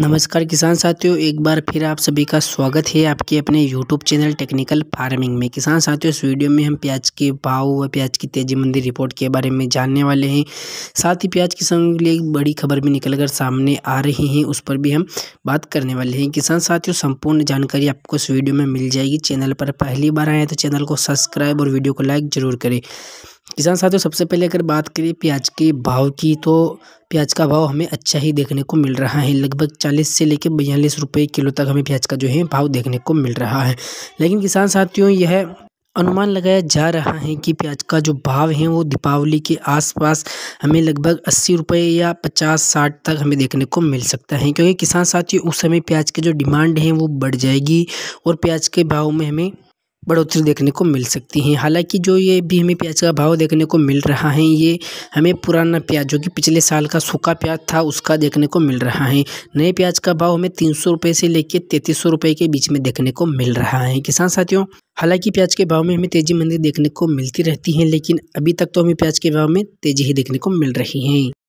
नमस्कार किसान साथियों एक बार फिर आप सभी का स्वागत है आपके अपने YouTube चैनल टेक्निकल फार्मिंग में किसान साथियों इस वीडियो में हम प्याज के भाव व प्याज की तेजी मंदी रिपोर्ट के बारे में जानने वाले हैं साथ ही प्याज किसानों के लिए एक बड़ी खबर भी निकलकर सामने आ रही है उस पर भी हम बात करने वाले हैं किसान साथियों संपूर्ण जानकारी आपको इस वीडियो में मिल जाएगी चैनल पर पहली बार आए तो चैनल को सब्सक्राइब और वीडियो को लाइक जरूर करें किसान साथियों सबसे पहले अगर बात करें प्याज के भाव की तो प्याज का भाव हमें अच्छा ही देखने को मिल रहा है लगभग 40 से लेकर बयालीस रुपये किलो तक हमें प्याज का जो है भाव देखने को मिल रहा है लेकिन किसान साथियों यह अनुमान लगाया जा रहा है कि प्याज का जो भाव है वो दीपावली के आसपास हमें लगभग अस्सी रुपये या पचास साठ तक हमें देखने को मिल सकता है क्योंकि किसान साथियों उस समय प्याज की जो डिमांड है वो बढ़ जाएगी और प्याज के भाव में हमें बढ़ोतरी देखने को मिल सकती है हालांकि जो ये भी हमें प्याज का भाव देखने को मिल रहा है ये हमें पुराना प्याज जो कि पिछले साल का सूखा प्याज था उसका देखने को मिल रहा है नए प्याज का भाव हमें तीन सौ रुपये से लेकर तैंतीस सौ रुपये के बीच में देखने को मिल रहा है किसान साथियों हालांकि प्याज के भाव में हमें तेजी मंदी देखने को मिलती रहती है लेकिन अभी तक तो हमें प्याज के भाव में तेजी ही देखने को मिल रही है